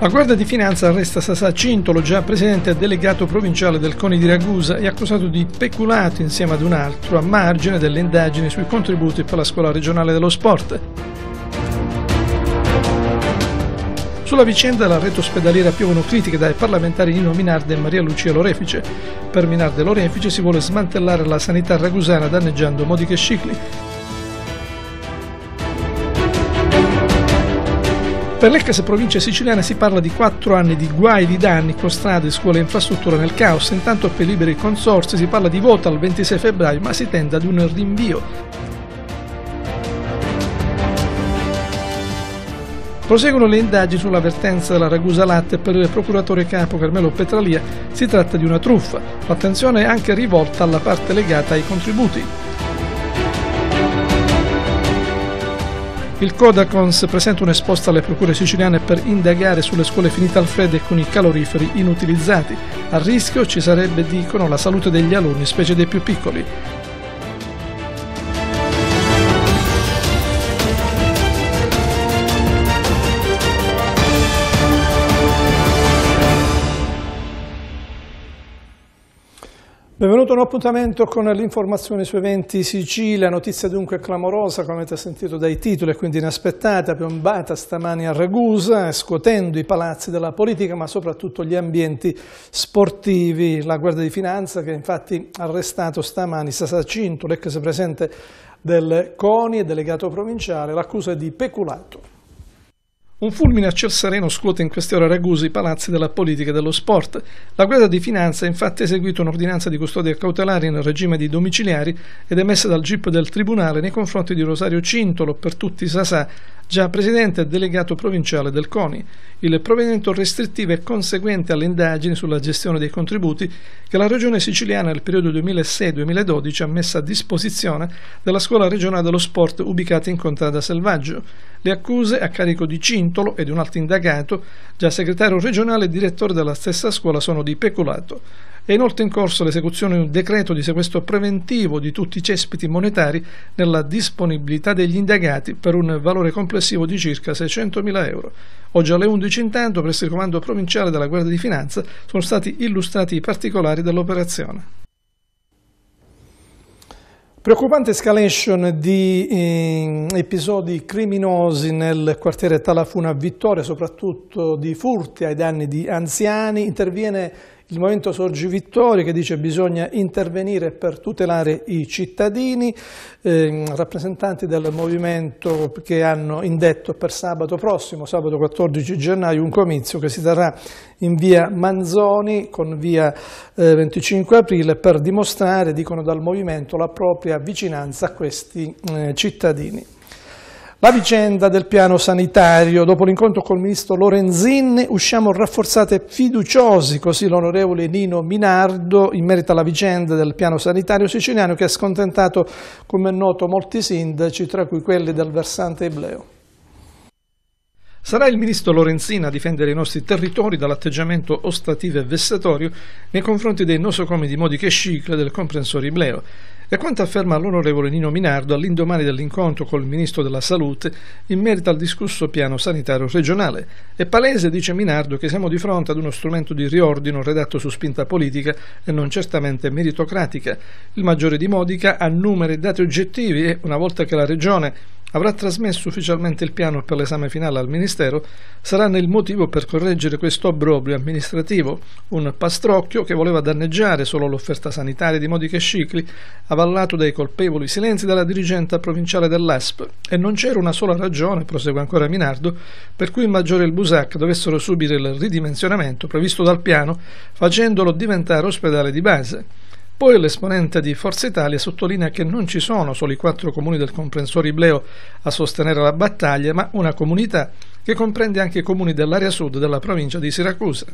La Guardia di Finanza arresta Sasà Cintolo, già presidente e delegato provinciale del CONI di Ragusa e accusato di peculato insieme ad un altro a margine delle indagini sui contributi per la scuola regionale dello sport. Sulla vicenda la rete ospedaliera piovono critiche dai parlamentari Nino Minardi e Maria Lucia Lorefice. Per Minardi e Lorefice si vuole smantellare la sanità ragusana danneggiando modiche scicli. Per l'ex provincia siciliana si parla di quattro anni di guai, di danni con strade, scuole e infrastrutture nel caos, intanto per i liberi consorsi si parla di voto al 26 febbraio ma si tende ad un rinvio. Proseguono le indagini sull'avvertenza della Ragusa Latte per il procuratore capo Carmelo Petralia. Si tratta di una truffa. L'attenzione è anche rivolta alla parte legata ai contributi. Il Codacons presenta un'esposta alle procure siciliane per indagare sulle scuole finite al freddo e con i caloriferi inutilizzati. A rischio ci sarebbe, dicono, la salute degli alunni, specie dei più piccoli. Benvenuto a un appuntamento con l'informazione su eventi Sicilia, notizia dunque clamorosa come avete sentito dai titoli e quindi inaspettata, piombata stamani a Ragusa, scuotendo i palazzi della politica ma soprattutto gli ambienti sportivi. La Guardia di Finanza che infatti ha arrestato stamani Sasacinto, l'ex presidente del CONI e delegato provinciale, l'accusa di peculato. Un fulmine a ciel sereno scuote in queste ore ragusi i palazzi della politica e dello sport. La Guardia di Finanza ha infatti eseguito un'ordinanza di custodia cautelare in regime di domiciliari ed emessa dal GIP del Tribunale nei confronti di Rosario Cintolo, per tutti Sasà, già presidente e delegato provinciale del CONI. Il provvedimento restrittivo è conseguente alle indagini sulla gestione dei contributi che la Regione siciliana nel periodo 2006-2012 ha messo a disposizione della Scuola regionale dello sport ubicata in Contrada Selvaggio. Le accuse a carico di Cintolo e di un altro indagato, già segretario regionale e direttore della stessa scuola, sono di peculato. È inoltre in corso l'esecuzione di un decreto di sequestro preventivo di tutti i cespiti monetari nella disponibilità degli indagati per un valore complessivo di circa 600.000 euro. Oggi alle 11 intanto presso il comando provinciale della Guardia di Finanza sono stati illustrati i particolari dell'operazione. Preoccupante escalation di eh, episodi criminosi nel quartiere Talafuna Vittoria, soprattutto di furti ai danni di anziani, interviene il movimento Sorgi Vittoria che dice che bisogna intervenire per tutelare i cittadini, eh, rappresentanti del movimento che hanno indetto per sabato prossimo, sabato 14 gennaio, un comizio che si terrà in via Manzoni con via eh, 25 aprile per dimostrare, dicono dal movimento, la propria vicinanza a questi eh, cittadini. La vicenda del piano sanitario, dopo l'incontro col ministro Lorenzin, usciamo rafforzati e fiduciosi, così l'onorevole Nino Minardo, in merito alla vicenda del piano sanitario siciliano che ha scontentato, come è noto, molti sindaci, tra cui quelli del versante ebleo. Sarà il ministro Lorenzin a difendere i nostri territori dall'atteggiamento ostativo e vessatorio nei confronti dei nosocomi di modiche scicle del comprensorio ibleo. E quanto afferma l'onorevole Nino Minardo all'indomani dell'incontro col Ministro della Salute in merito al discusso piano sanitario regionale, è palese, dice Minardo, che siamo di fronte ad uno strumento di riordino redatto su spinta politica e non certamente meritocratica. Il maggiore di Modica ha numeri e dati oggettivi e, una volta che la Regione avrà trasmesso ufficialmente il piano per l'esame finale al Ministero, saranno il motivo per correggere questo obbrobrio amministrativo, un pastrocchio che voleva danneggiare solo l'offerta sanitaria di Modiche Scicli, avallato dai colpevoli silenzi della dirigente provinciale dell'ASP, e non c'era una sola ragione, prosegue ancora Minardo, per cui il Maggiore e il Busac dovessero subire il ridimensionamento previsto dal piano, facendolo diventare ospedale di base. Poi l'esponente di Forza Italia sottolinea che non ci sono solo i quattro comuni del comprensorio Ibleo a sostenere la battaglia, ma una comunità che comprende anche i comuni dell'area sud della provincia di Siracusa.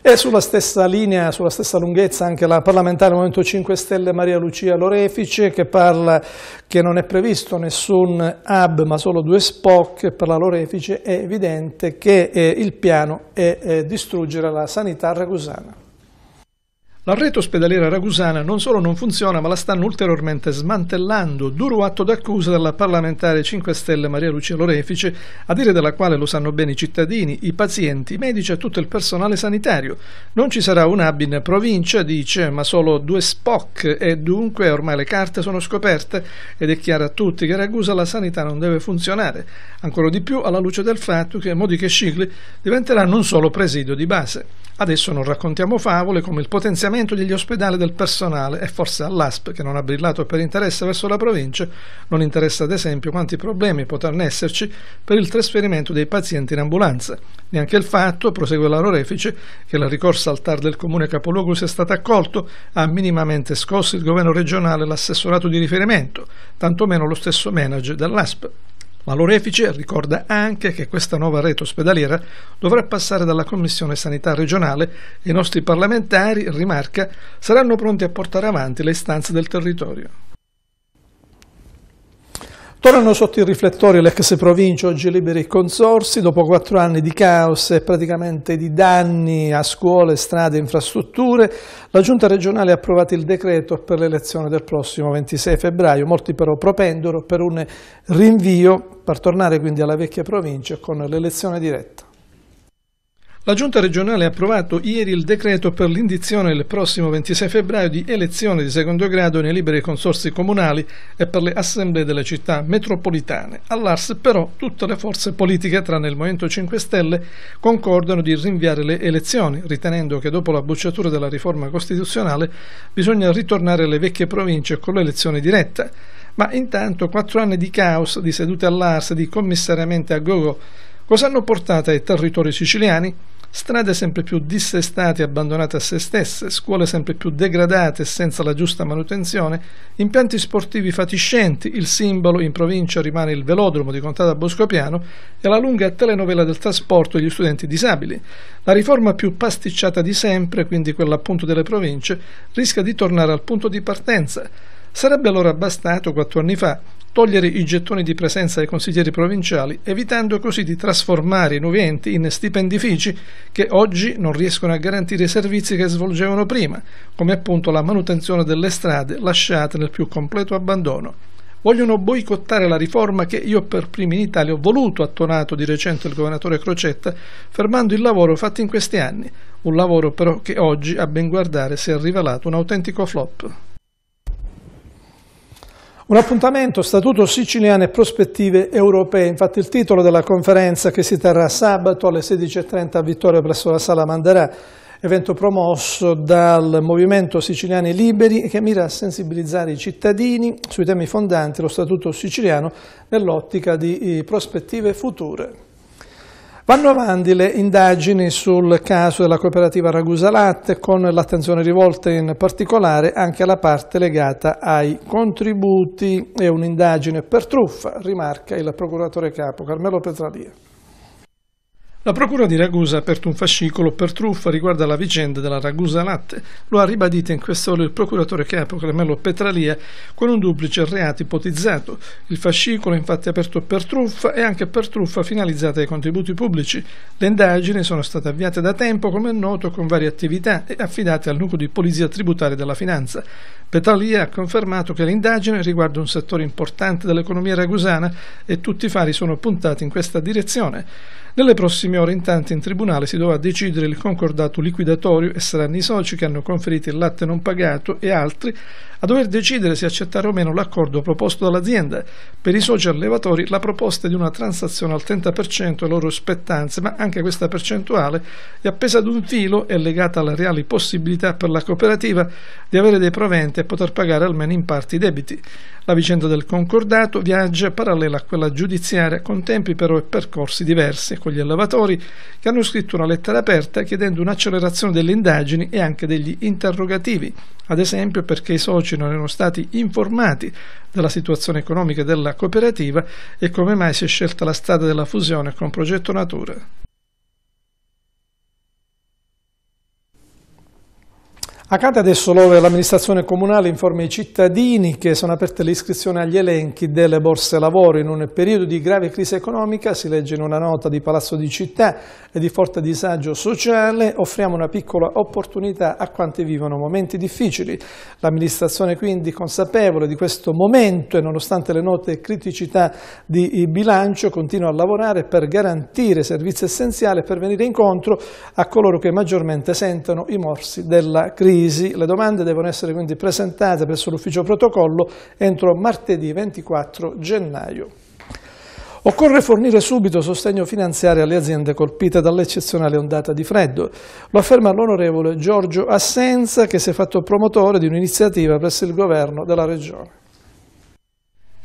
E sulla stessa linea, sulla stessa lunghezza anche la parlamentare Movimento 5 Stelle Maria Lucia Lorefice che parla che non è previsto nessun hub ma solo due SPOC per la Lorefice è evidente che eh, il piano è eh, distruggere la sanità ragusana. La rete ospedaliera ragusana non solo non funziona, ma la stanno ulteriormente smantellando. Duro atto d'accusa della parlamentare 5 Stelle Maria Lucia Lorefice, a dire della quale lo sanno bene i cittadini, i pazienti, i medici e tutto il personale sanitario. Non ci sarà un hub in provincia, dice, ma solo due SPOC e dunque ormai le carte sono scoperte ed è chiaro a tutti che a Ragusa la sanità non deve funzionare. Ancora di più alla luce del fatto che Modiche Scigli diventeranno un solo presidio di base. Adesso non raccontiamo favole come il potenziamento L'aumento degli ospedali del personale e forse all'ASP, che non ha brillato per interesse verso la provincia, non interessa ad esempio quanti problemi potranno esserci per il trasferimento dei pazienti in ambulanza. Neanche il fatto, prosegue la Rorefice, che la ricorsa al TAR del comune capoluogo sia stata accolta ha minimamente scosso il governo regionale e l'assessorato di riferimento, tantomeno lo stesso manager dell'ASP. Ma l'orefice ricorda anche che questa nuova rete ospedaliera dovrà passare dalla Commissione Sanità regionale e i nostri parlamentari, rimarca, saranno pronti a portare avanti le istanze del territorio. Tornano sotto i riflettori l'ex provincia, oggi liberi i consorsi, dopo quattro anni di caos e praticamente di danni a scuole, strade e infrastrutture, la Giunta regionale ha approvato il decreto per l'elezione del prossimo 26 febbraio, molti però propendono per un rinvio per tornare quindi alla vecchia provincia con l'elezione diretta. La Giunta regionale ha approvato ieri il decreto per l'indizione il prossimo 26 febbraio di elezioni di secondo grado nei liberi consorsi comunali e per le assemblee delle città metropolitane. All'ARS però tutte le forze politiche, tranne il Movimento 5 Stelle, concordano di rinviare le elezioni, ritenendo che dopo la bocciatura della riforma costituzionale bisogna ritornare alle vecchie province con l'elezione diretta. Ma intanto quattro anni di caos, di sedute all'ARS, di commissariamenti a gogo, cosa hanno portato ai territori siciliani? Strade sempre più dissestate e abbandonate a se stesse, scuole sempre più degradate e senza la giusta manutenzione, impianti sportivi fatiscenti, il simbolo in provincia rimane il velodromo di Contata Boscopiano e la lunga telenovela del trasporto e gli studenti disabili. La riforma più pasticciata di sempre, quindi quella appunto delle province, rischia di tornare al punto di partenza. Sarebbe allora bastato quattro anni fa togliere i gettoni di presenza ai consiglieri provinciali, evitando così di trasformare i nuovi enti in stipendifici che oggi non riescono a garantire i servizi che svolgevano prima, come appunto la manutenzione delle strade lasciate nel più completo abbandono vogliono boicottare la riforma che io per primi in Italia ho voluto attonato di recente il governatore Crocetta, fermando il lavoro fatto in questi anni, un lavoro però che oggi a ben guardare si è rivelato un autentico flop. Un appuntamento Statuto siciliano e prospettive europee, infatti il titolo della conferenza che si terrà sabato alle 16.30 a Vittoria presso la Sala Manderà, evento promosso dal Movimento Siciliani Liberi che mira a sensibilizzare i cittadini sui temi fondanti dello Statuto siciliano nell'ottica di eh, prospettive future. Vanno avanti le indagini sul caso della cooperativa Ragusa Latte con l'attenzione rivolta in particolare anche alla parte legata ai contributi e un'indagine per truffa, rimarca il procuratore capo Carmelo Petralia. La Procura di Ragusa ha aperto un fascicolo per truffa riguardo alla vicenda della Ragusa Latte. Lo ha ribadito in quest'ora il procuratore capo Carmelo Petralia con un duplice reato ipotizzato. Il fascicolo è infatti aperto per truffa e anche per truffa finalizzata ai contributi pubblici. Le indagini sono state avviate da tempo, come è noto, con varie attività e affidate al nucleo di polizia tributaria della finanza. Petralia ha confermato che l'indagine riguarda un settore importante dell'economia ragusana e tutti i fari sono puntati in questa direzione. Nelle prossime ore intanto in tribunale si dovrà decidere il concordato liquidatorio e saranno i soci che hanno conferito il latte non pagato e altri a dover decidere se accettare o meno l'accordo proposto dall'azienda. Per i soci allevatori la proposta è di una transazione al 30% e loro spettanze, ma anche questa percentuale è appesa ad un filo e legata alle reali possibilità per la cooperativa di avere dei proventi e poter pagare almeno in parte i debiti. La vicenda del concordato viaggia parallela a quella giudiziaria con tempi però e percorsi diversi con gli allevatori che hanno scritto una lettera aperta chiedendo un'accelerazione delle indagini e anche degli interrogativi, ad esempio perché i soci soci non erano stati informati della situazione economica della cooperativa e come mai si è scelta la strada della fusione con Progetto Natura. Accade adesso l'ove l'amministrazione comunale informa i cittadini che sono aperte le iscrizioni agli elenchi delle borse lavoro in un periodo di grave crisi economica, si legge in una nota di Palazzo di Città e di forte disagio sociale, offriamo una piccola opportunità a quanti vivono momenti difficili. L'amministrazione quindi consapevole di questo momento e nonostante le note criticità di eh, bilancio continua a lavorare per garantire servizi essenziali per venire incontro a coloro che maggiormente sentono i morsi della crisi crisi, le domande devono essere quindi presentate presso l'ufficio protocollo entro martedì 24 gennaio. Occorre fornire subito sostegno finanziario alle aziende colpite dall'eccezionale ondata di freddo. Lo afferma l'onorevole Giorgio Assenza che si è fatto promotore di un'iniziativa presso il governo della Regione.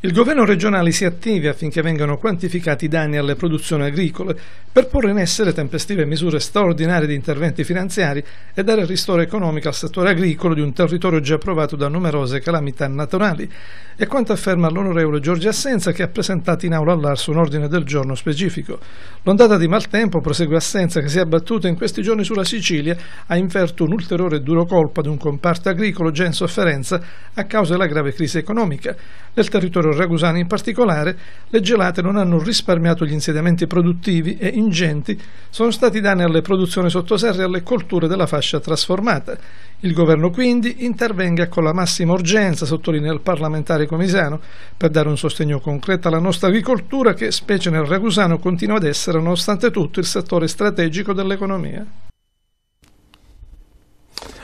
Il governo regionale si attivi affinché vengano quantificati i danni alle produzioni agricole per porre in essere tempestive misure straordinarie di interventi finanziari e dare ristoro economico al settore agricolo di un territorio già provato da numerose calamità naturali. È quanto afferma l'onorevole Giorgio Assenza che ha presentato in aula all'Arso un ordine del giorno specifico. L'ondata di maltempo, prosegue Assenza, che si è abbattuta in questi giorni sulla Sicilia, ha inferto un ulteriore duro colpo ad un comparto agricolo già in sofferenza a causa della grave crisi economica. Nel territorio ragusano in particolare, le gelate non hanno risparmiato gli insediamenti produttivi e ingenti sono stati danni alle produzioni sottoserre e alle colture della fascia trasformata. Il governo quindi intervenga con la massima urgenza, sottolinea il parlamentare comisano, per dare un sostegno concreto alla nostra agricoltura che, specie nel ragusano, continua ad essere, nonostante tutto, il settore strategico dell'economia.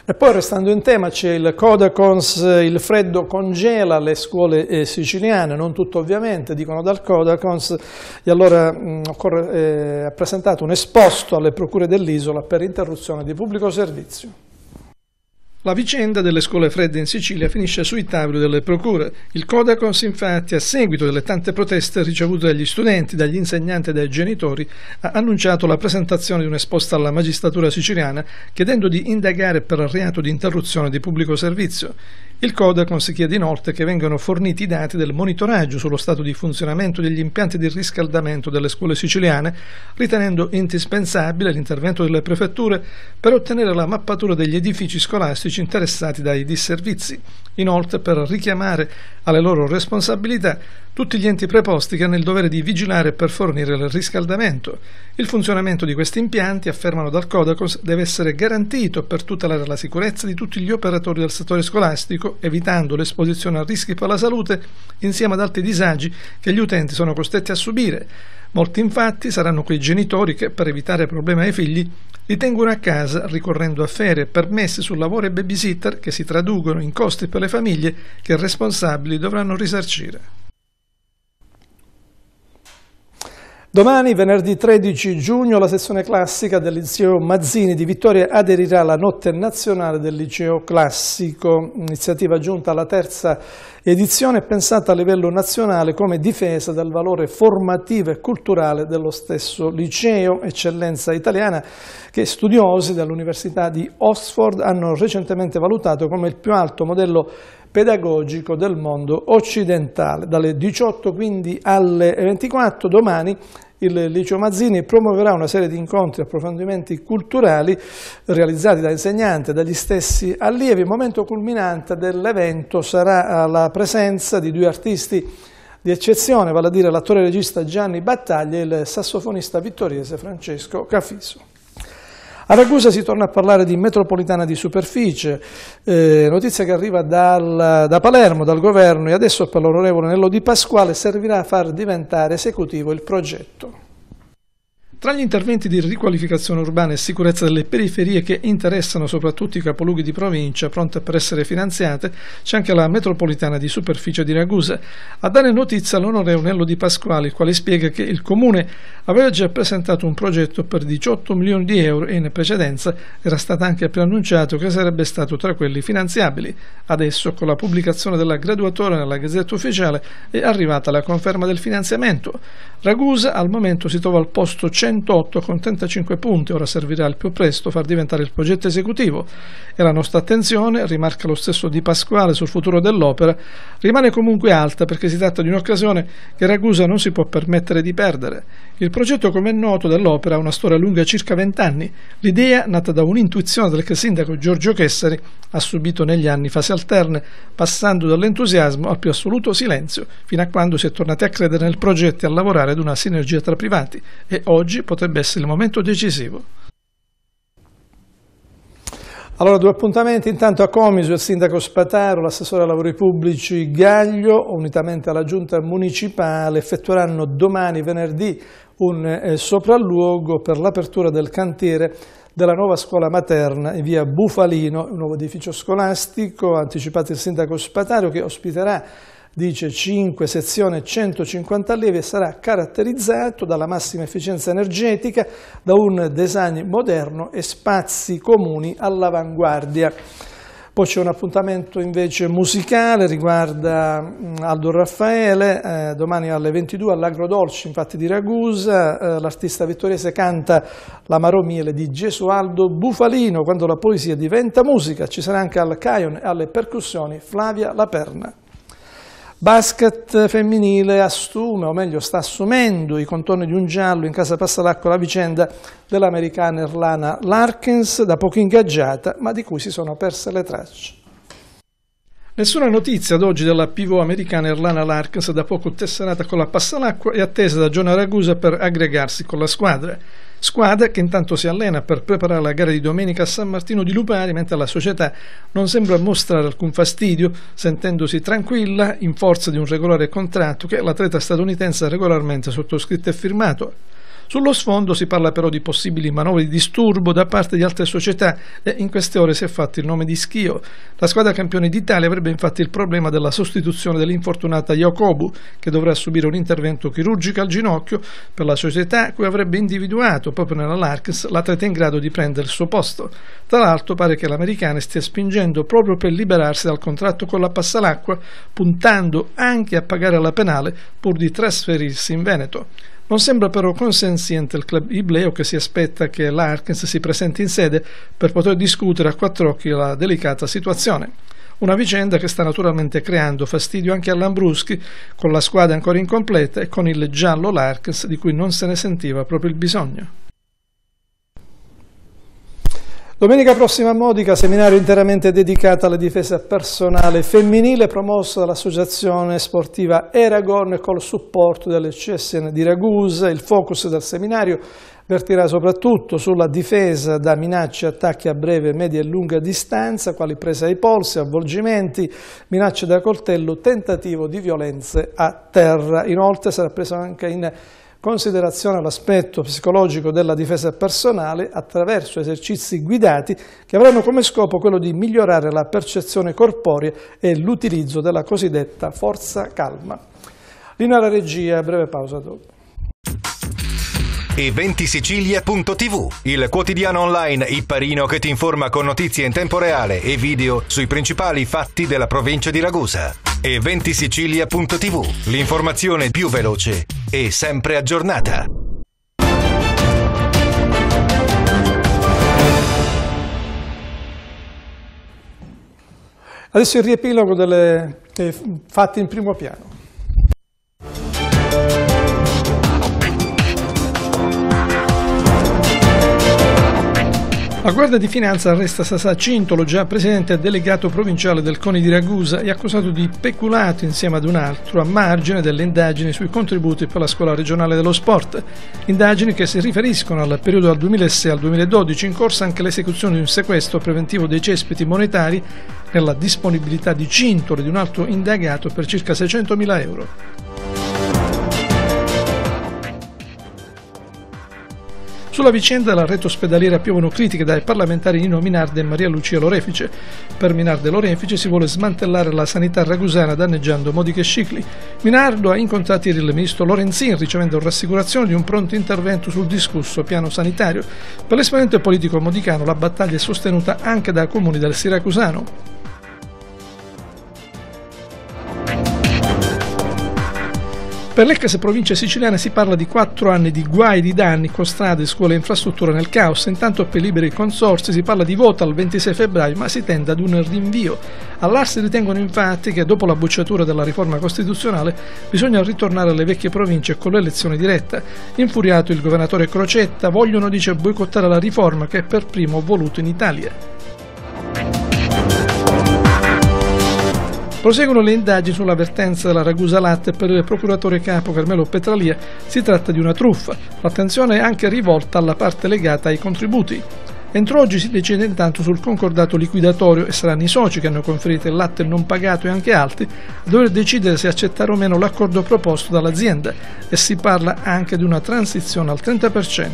E poi restando in tema c'è il Codacons, il freddo congela le scuole eh, siciliane, non tutto ovviamente, dicono dal Codacons, e allora mh, mm, occorre, eh, ha presentato un esposto alle procure dell'isola per interruzione di pubblico servizio. La vicenda delle scuole fredde in Sicilia finisce sui tavoli delle procure. Il Codacons infatti, a seguito delle tante proteste ricevute dagli studenti, dagli insegnanti e dai genitori, ha annunciato la presentazione di un'esposta alla magistratura siciliana chiedendo di indagare per reato di interruzione di pubblico servizio. Il Codacons chiede inoltre che vengano forniti i dati del monitoraggio sullo stato di funzionamento degli impianti di riscaldamento delle scuole siciliane, ritenendo indispensabile l'intervento delle prefetture per ottenere la mappatura degli edifici scolastici interessati dai disservizi. Inoltre, per richiamare alle loro responsabilità, tutti gli enti preposti che hanno il dovere di vigilare per fornire il riscaldamento. Il funzionamento di questi impianti, affermano dal Codacos, deve essere garantito per tutelare la sicurezza di tutti gli operatori del settore scolastico, evitando l'esposizione a rischi per la salute insieme ad altri disagi che gli utenti sono costretti a subire. Molti infatti saranno quei genitori che, per evitare problemi ai figli, li tengono a casa ricorrendo a ferie, permessi sul lavoro e babysitter che si traducono in costi per le famiglie che i responsabili dovranno risarcire. Domani, venerdì 13 giugno, la sessione classica del Liceo Mazzini di Vittoria aderirà alla Notte Nazionale del Liceo Classico, iniziativa giunta alla terza edizione è pensata a livello nazionale come difesa del valore formativo e culturale dello stesso liceo, eccellenza italiana, che studiosi dell'Università di Oxford hanno recentemente valutato come il più alto modello pedagogico del mondo occidentale. Dalle 18 quindi alle 24 domani il Liceo Mazzini promuoverà una serie di incontri e approfondimenti culturali realizzati da insegnanti e dagli stessi allievi. Il momento culminante dell'evento sarà eh, la presenza di due artisti di eccezione, vale a dire l'attore regista Gianni Battaglia e il sassofonista vittoriese Francesco Cafiso. A Ragusa si torna a parlare di metropolitana di superficie, eh, notizia che arriva dal, da Palermo, dal governo e adesso per l'onorevole Nello Di Pasquale servirà a far diventare esecutivo il progetto. Tra gli interventi di riqualificazione urbana e sicurezza delle periferie che interessano soprattutto i capoluoghi di provincia pronte per essere finanziate c'è anche la metropolitana di superficie di Ragusa. A dare notizia l'onore Unello di Pasquale, il quale spiega che il comune aveva già presentato un progetto per 18 milioni di euro e in precedenza era stato anche preannunciato che sarebbe stato tra quelli finanziabili. Adesso con la pubblicazione della graduatoria nella Gazzetta Ufficiale è arrivata la conferma del finanziamento. Ragusa al momento si trova al posto 100 108 con 35 punti, ora servirà al più presto far diventare il progetto esecutivo e la nostra attenzione, rimarca lo stesso Di Pasquale sul futuro dell'opera, rimane comunque alta perché si tratta di un'occasione che Ragusa non si può permettere di perdere. Il progetto, come è noto, dell'opera ha una storia lunga circa 20 anni. L'idea, nata da un'intuizione del sindaco Giorgio Chessari, ha subito negli anni fasi alterne, passando dall'entusiasmo al più assoluto silenzio, fino a quando si è tornati a credere nel progetto e a lavorare ad una sinergia tra privati. E oggi oggi potrebbe essere il momento decisivo. Allora, due appuntamenti, intanto a Comiso il sindaco Spataro, l'assessore ai lavori pubblici Gaglio, unitamente alla giunta municipale, effettueranno domani, venerdì, un eh, sopralluogo per l'apertura del cantiere della nuova scuola materna in via Bufalino, un nuovo edificio scolastico, anticipato il sindaco Spataro che ospiterà dice 5, sezione 150 allievi sarà caratterizzato dalla massima efficienza energetica, da un design moderno e spazi comuni all'avanguardia. Poi c'è un appuntamento invece musicale, riguarda mm, Aldo Raffaele, eh, domani alle 22 all'Agrodolci, infatti di Ragusa, eh, l'artista vittoriese canta la Maromiele di Gesualdo Bufalino, quando la poesia diventa musica, ci sarà anche al Caion e alle percussioni Flavia Laperna. Basket femminile assume, o meglio sta assumendo, i contorni di un giallo in casa Passalacqua la vicenda dell'americana Erlana Larkins, da poco ingaggiata, ma di cui si sono perse le tracce. Nessuna notizia ad oggi della pivot americana Erlana Larkins, da poco tesserata con la Passalacqua e attesa da Giona Ragusa per aggregarsi con la squadra. Squadra che intanto si allena per preparare la gara di domenica a San Martino di Lupari, mentre la società non sembra mostrare alcun fastidio, sentendosi tranquilla in forza di un regolare contratto che l'atleta statunitense ha regolarmente sottoscritto e firmato. Sullo sfondo si parla però di possibili manovre di disturbo da parte di altre società e in queste ore si è fatto il nome di Schio. La squadra campione d'Italia avrebbe infatti il problema della sostituzione dell'infortunata Jacobu che dovrà subire un intervento chirurgico al ginocchio per la società cui avrebbe individuato proprio nella Larks l'atleta in grado di prendere il suo posto. Tra l'altro pare che l'americana stia spingendo proprio per liberarsi dal contratto con la Passalacqua puntando anche a pagare la penale pur di trasferirsi in Veneto. Non sembra però consenziente il club ibleo che si aspetta che l'Arkens si presenti in sede per poter discutere a quattro occhi la delicata situazione. Una vicenda che sta naturalmente creando fastidio anche all'Ambruschi, con la squadra ancora incompleta e con il giallo Larkens di cui non se ne sentiva proprio il bisogno. Domenica prossima a Modica, seminario interamente dedicato alla difesa personale femminile promosso dall'associazione sportiva Eragon col supporto delle CSN di Ragusa. Il focus del seminario vertirà soprattutto sulla difesa da minacce e attacchi a breve, media e lunga distanza, quali presa ai polsi, avvolgimenti, minacce da coltello, tentativo di violenze a terra. Inoltre sarà preso anche in considerazione all'aspetto psicologico della difesa personale attraverso esercizi guidati che avranno come scopo quello di migliorare la percezione corporea e l'utilizzo della cosiddetta forza calma. Linea alla regia, breve pausa dopo e 20 il quotidiano online ipparino che ti informa con notizie in tempo reale e video sui principali fatti della provincia di Ragusa. E 20 l'informazione più veloce e sempre aggiornata. Adesso il riepilogo dei fatti in primo piano. La Guardia di Finanza arresta Sasà Cintolo, già presidente e delegato provinciale del CONI di Ragusa e accusato di peculato insieme ad un altro a margine delle indagini sui contributi per la scuola regionale dello sport. Indagini che si riferiscono al periodo dal 2006 al 2012 in corsa anche l'esecuzione di un sequestro preventivo dei cespiti monetari nella disponibilità di Cintolo e di un altro indagato per circa 600.000 euro. Sulla vicenda la rete ospedaliera piovono critiche dai parlamentari Nino Minardi e Maria Lucia Lorefice. Per Minardi Lorefice si vuole smantellare la sanità ragusana danneggiando modiche scicli. Minardo ha incontrato ieri il ministro Lorenzin ricevendo rassicurazione di un pronto intervento sul discusso piano sanitario. Per l'esponente politico modicano la battaglia è sostenuta anche da comuni del Siracusano. Per l'ex provincia siciliana si parla di quattro anni di guai, di danni con strade, scuole e infrastrutture nel caos. Intanto per liberi consorsi si parla di voto al 26 febbraio, ma si tende ad un rinvio. All'Asti ritengono infatti che dopo la bocciatura della riforma costituzionale bisogna ritornare alle vecchie province con l'elezione diretta. Infuriato il governatore Crocetta, vogliono, dice, boicottare la riforma che per primo ho voluto in Italia. Proseguono le indagini sull'avvertenza della Ragusa Latte per il procuratore capo Carmelo Petralia. Si tratta di una truffa. L'attenzione è anche rivolta alla parte legata ai contributi. Entro oggi si decide intanto sul concordato liquidatorio e saranno i soci che hanno conferito il latte non pagato e anche altri a dover decidere se accettare o meno l'accordo proposto dall'azienda e si parla anche di una transizione al 30%.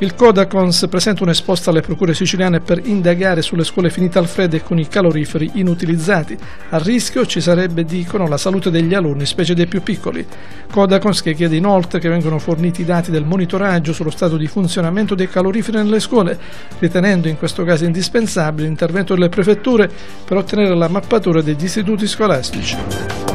Il Codacons presenta un'esposta alle procure siciliane per indagare sulle scuole finite al freddo e con i caloriferi inutilizzati. A rischio ci sarebbe, dicono, la salute degli alunni, specie dei più piccoli. Codacons che chiede inoltre che vengano forniti i dati del monitoraggio sullo stato di funzionamento dei caloriferi nelle scuole, ritenendo in questo caso indispensabile l'intervento delle prefetture per ottenere la mappatura degli istituti scolastici.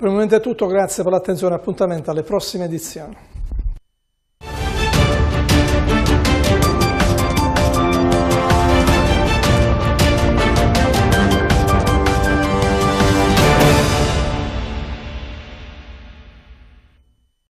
Per il momento è tutto, grazie per l'attenzione e appuntamento alle prossime edizioni.